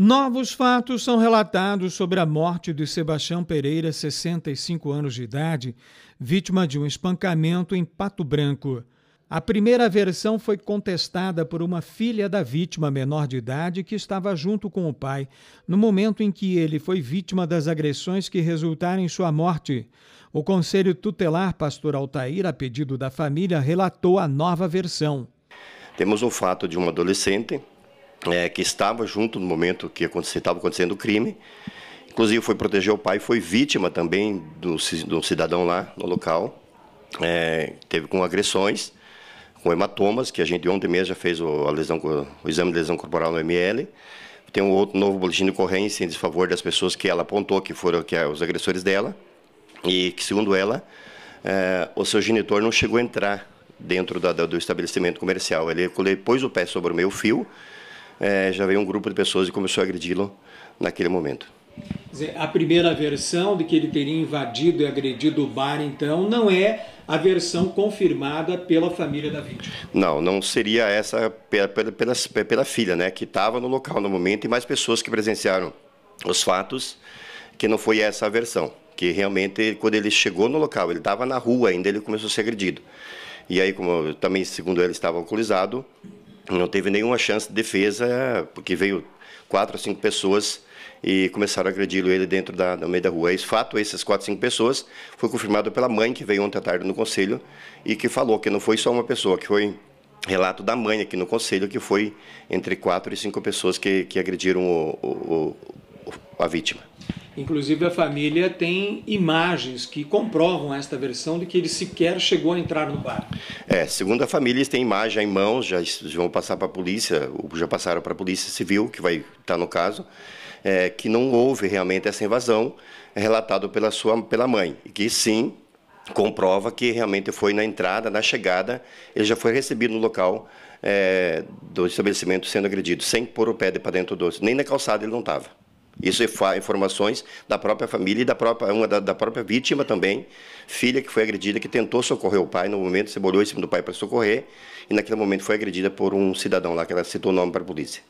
Novos fatos são relatados sobre a morte de Sebastião Pereira, 65 anos de idade, vítima de um espancamento em Pato Branco. A primeira versão foi contestada por uma filha da vítima menor de idade que estava junto com o pai no momento em que ele foi vítima das agressões que resultaram em sua morte. O Conselho Tutelar Pastor Altair, a pedido da família, relatou a nova versão. Temos o fato de um adolescente é, que estava junto no momento que estava acontecendo o crime. Inclusive foi proteger o pai, foi vítima também do, do cidadão lá no local. É, teve com agressões, com hematomas, que a gente ontem mesmo já fez o, lesão, o exame de lesão corporal no ML. Tem um outro novo boletim de ocorrência em desfavor das pessoas que ela apontou que foram que é, os agressores dela e que, segundo ela, é, o seu genitor não chegou a entrar dentro da, da, do estabelecimento comercial. Ele, ele pôs o pé sobre o meu fio, é, já veio um grupo de pessoas e começou a agredi-lo naquele momento. A primeira versão de que ele teria invadido e agredido o bar, então, não é a versão confirmada pela família da vítima. Não, não seria essa pela, pela, pela filha, né, que estava no local no momento e mais pessoas que presenciaram os fatos, que não foi essa a versão. Que realmente, quando ele chegou no local, ele estava na rua ainda, ele começou a ser agredido. E aí, como também, segundo ele, estava alcoolizado, não teve nenhuma chance de defesa, porque veio quatro ou cinco pessoas e começaram a agredir ele dentro da no meio da rua. Esse fato, essas quatro, cinco pessoas, foi confirmado pela mãe que veio ontem à tarde no conselho e que falou que não foi só uma pessoa, que foi relato da mãe aqui no conselho que foi entre quatro e cinco pessoas que, que agrediram o, o, o, a vítima. Inclusive, a família tem imagens que comprovam esta versão de que ele sequer chegou a entrar no bar. É, segundo a família, eles têm imagem em mãos, já vão passar para a polícia, ou já passaram para a polícia civil, que vai estar tá no caso, é, que não houve realmente essa invasão é relatado pela, sua, pela mãe, e que sim comprova que realmente foi na entrada, na chegada, ele já foi recebido no local é, do estabelecimento sendo agredido, sem pôr o pé para dentro do... Nem na calçada ele não estava. Isso é informações da própria família e da própria, uma da, da, própria vítima também, filha que foi agredida, que tentou socorrer o pai, no momento se bolou em cima do pai para socorrer, e naquele momento foi agredida por um cidadão lá, que ela citou o nome para a polícia.